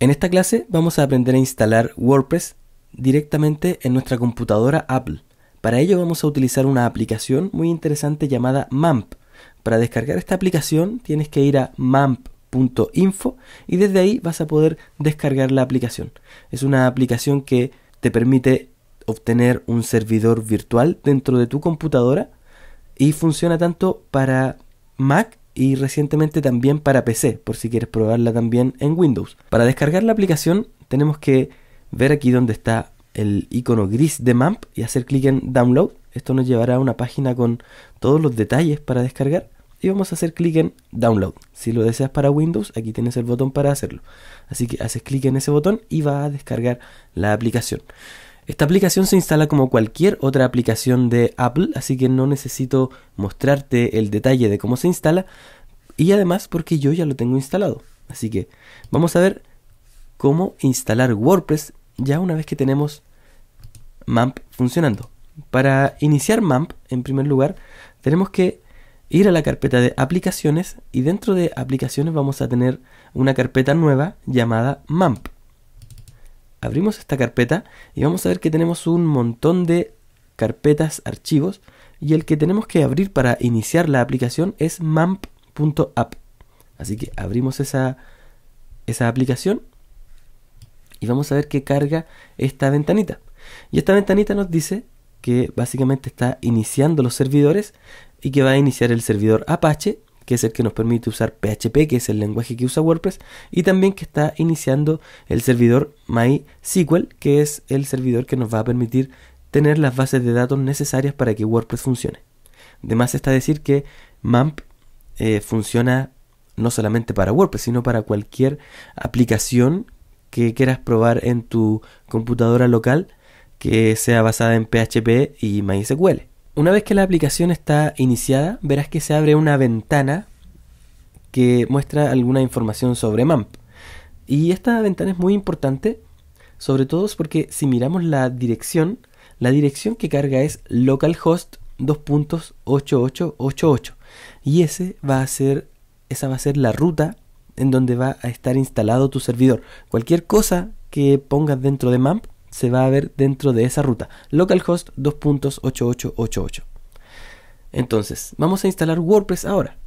En esta clase vamos a aprender a instalar WordPress directamente en nuestra computadora Apple. Para ello vamos a utilizar una aplicación muy interesante llamada MAMP. Para descargar esta aplicación tienes que ir a mamp.info y desde ahí vas a poder descargar la aplicación. Es una aplicación que te permite obtener un servidor virtual dentro de tu computadora y funciona tanto para Mac y recientemente también para PC, por si quieres probarla también en Windows. Para descargar la aplicación tenemos que ver aquí donde está el icono gris de MAMP y hacer clic en Download. Esto nos llevará a una página con todos los detalles para descargar y vamos a hacer clic en Download. Si lo deseas para Windows, aquí tienes el botón para hacerlo. Así que haces clic en ese botón y va a descargar la aplicación. Esta aplicación se instala como cualquier otra aplicación de Apple, así que no necesito mostrarte el detalle de cómo se instala y además porque yo ya lo tengo instalado. Así que vamos a ver cómo instalar WordPress ya una vez que tenemos MAMP funcionando. Para iniciar MAMP, en primer lugar, tenemos que ir a la carpeta de aplicaciones y dentro de aplicaciones vamos a tener una carpeta nueva llamada MAMP abrimos esta carpeta y vamos a ver que tenemos un montón de carpetas, archivos, y el que tenemos que abrir para iniciar la aplicación es mamp.app. Así que abrimos esa, esa aplicación y vamos a ver que carga esta ventanita. Y esta ventanita nos dice que básicamente está iniciando los servidores y que va a iniciar el servidor Apache que es el que nos permite usar PHP, que es el lenguaje que usa WordPress, y también que está iniciando el servidor MySQL, que es el servidor que nos va a permitir tener las bases de datos necesarias para que WordPress funcione. Además está decir que MAMP eh, funciona no solamente para WordPress, sino para cualquier aplicación que quieras probar en tu computadora local que sea basada en PHP y MySQL. Una vez que la aplicación está iniciada, verás que se abre una ventana que muestra alguna información sobre MAMP. Y esta ventana es muy importante, sobre todo porque si miramos la dirección, la dirección que carga es localhost 2.8888 y ese va a ser esa va a ser la ruta en donde va a estar instalado tu servidor. Cualquier cosa que pongas dentro de MAMP se va a ver dentro de esa ruta. Localhost 2.8888. Entonces, vamos a instalar WordPress ahora.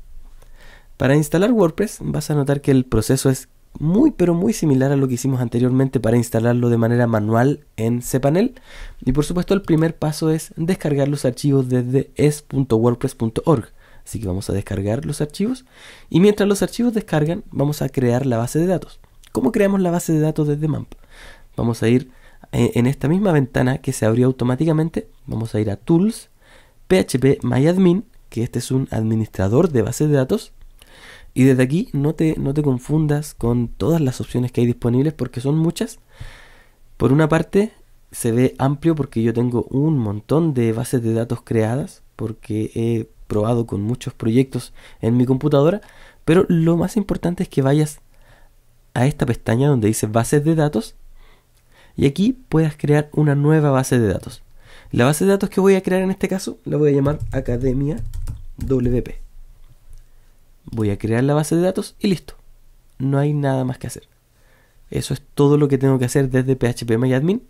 Para instalar WordPress vas a notar que el proceso es muy pero muy similar a lo que hicimos anteriormente para instalarlo de manera manual en cPanel y por supuesto el primer paso es descargar los archivos desde es.wordpress.org así que vamos a descargar los archivos y mientras los archivos descargan vamos a crear la base de datos ¿cómo creamos la base de datos desde MAMP? vamos a ir eh, en esta misma ventana que se abrió automáticamente, vamos a ir a Tools, PHP My que este es un administrador de bases de datos. Y desde aquí no te, no te confundas con todas las opciones que hay disponibles porque son muchas. Por una parte, se ve amplio porque yo tengo un montón de bases de datos creadas porque he probado con muchos proyectos en mi computadora. Pero lo más importante es que vayas a esta pestaña donde dice bases de datos y aquí puedas crear una nueva base de datos. La base de datos que voy a crear en este caso la voy a llamar Academia WP. Voy a crear la base de datos y listo. No hay nada más que hacer. Eso es todo lo que tengo que hacer desde phpMyAdmin.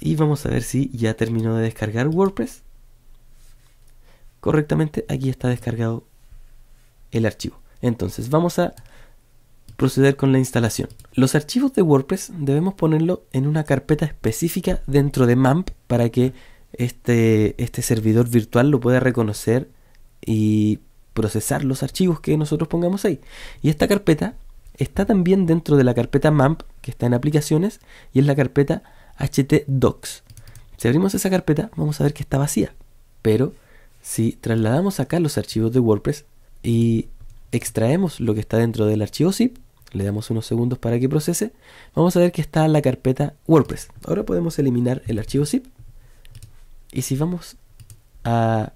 Y vamos a ver si ya terminó de descargar WordPress. Correctamente, aquí está descargado el archivo. Entonces vamos a proceder con la instalación. Los archivos de WordPress debemos ponerlo en una carpeta específica dentro de MAMP para que este, este servidor virtual lo pueda reconocer y procesar los archivos que nosotros pongamos ahí. Y esta carpeta está también dentro de la carpeta MAMP que está en aplicaciones y es la carpeta htdocs. Si abrimos esa carpeta vamos a ver que está vacía, pero si trasladamos acá los archivos de WordPress y extraemos lo que está dentro del archivo zip, le damos unos segundos para que procese, vamos a ver que está la carpeta WordPress. Ahora podemos eliminar el archivo zip. Y si vamos a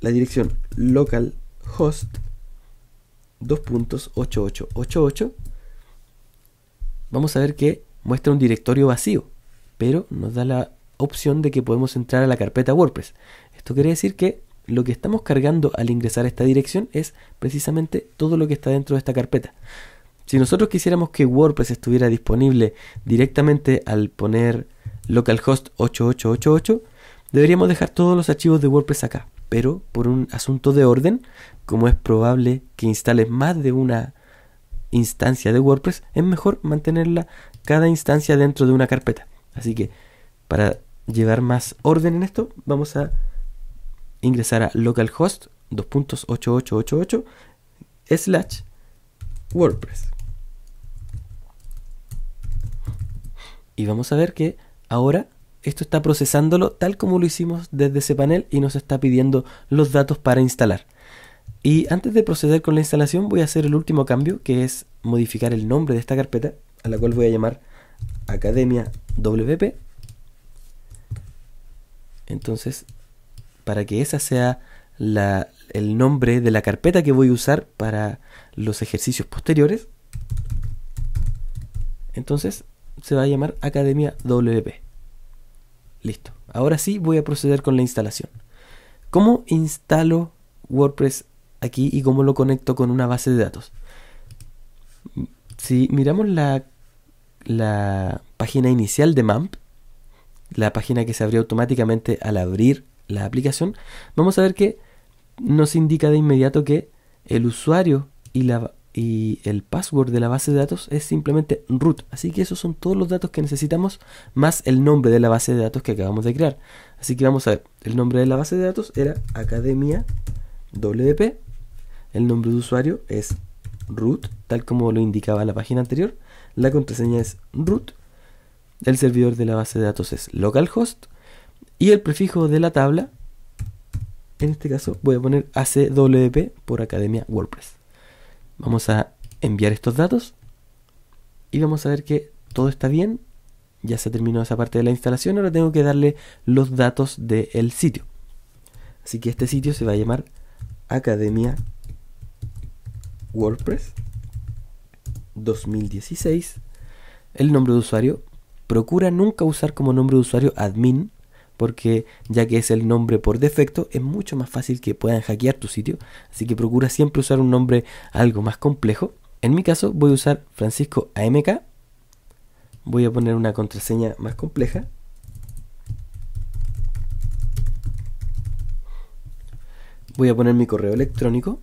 la dirección localhost 2.8888, vamos a ver que muestra un directorio vacío, pero nos da la opción de que podemos entrar a la carpeta WordPress. Esto quiere decir que lo que estamos cargando al ingresar a esta dirección es precisamente todo lo que está dentro de esta carpeta. Si nosotros quisiéramos que WordPress estuviera disponible directamente al poner localhost 8888, deberíamos dejar todos los archivos de WordPress acá. Pero por un asunto de orden, como es probable que instales más de una instancia de WordPress, es mejor mantenerla cada instancia dentro de una carpeta. Así que para llevar más orden en esto, vamos a ingresar a localhost 2.8888 slash WordPress. Y vamos a ver que ahora esto está procesándolo tal como lo hicimos desde ese panel y nos está pidiendo los datos para instalar. Y antes de proceder con la instalación voy a hacer el último cambio que es modificar el nombre de esta carpeta a la cual voy a llamar Academia WP. Entonces, para que esa sea la, el nombre de la carpeta que voy a usar para los ejercicios posteriores. Entonces se va a llamar Academia WP. Listo. Ahora sí voy a proceder con la instalación. ¿Cómo instalo WordPress aquí y cómo lo conecto con una base de datos? Si miramos la, la página inicial de MAMP, la página que se abrió automáticamente al abrir la aplicación, vamos a ver que nos indica de inmediato que el usuario y, la, y el password de la base de datos es simplemente root. Así que esos son todos los datos que necesitamos más el nombre de la base de datos que acabamos de crear. Así que vamos a ver, el nombre de la base de datos era academia wp, el nombre de usuario es root, tal como lo indicaba la página anterior, la contraseña es root, el servidor de la base de datos es localhost y el prefijo de la tabla en este caso voy a poner ACWP por Academia WordPress. Vamos a enviar estos datos y vamos a ver que todo está bien. Ya se terminó esa parte de la instalación, ahora tengo que darle los datos del sitio. Así que este sitio se va a llamar Academia WordPress 2016. El nombre de usuario. Procura nunca usar como nombre de usuario admin porque ya que es el nombre por defecto, es mucho más fácil que puedan hackear tu sitio, así que procura siempre usar un nombre algo más complejo. En mi caso voy a usar Francisco AMK, voy a poner una contraseña más compleja. Voy a poner mi correo electrónico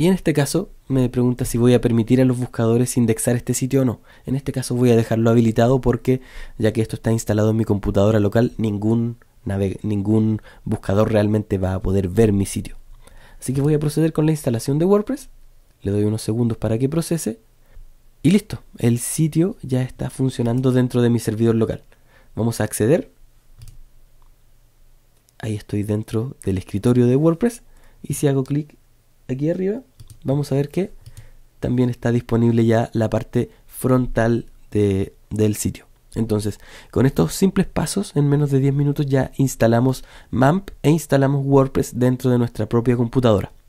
y en este caso me pregunta si voy a permitir a los buscadores indexar este sitio o no. En este caso voy a dejarlo habilitado porque ya que esto está instalado en mi computadora local, ningún, ningún buscador realmente va a poder ver mi sitio. Así que voy a proceder con la instalación de WordPress. Le doy unos segundos para que procese. Y listo, el sitio ya está funcionando dentro de mi servidor local. Vamos a acceder. Ahí estoy dentro del escritorio de WordPress. Y si hago clic aquí arriba, vamos a ver que también está disponible ya la parte frontal de, del sitio. Entonces, con estos simples pasos, en menos de 10 minutos ya instalamos MAMP e instalamos WordPress dentro de nuestra propia computadora.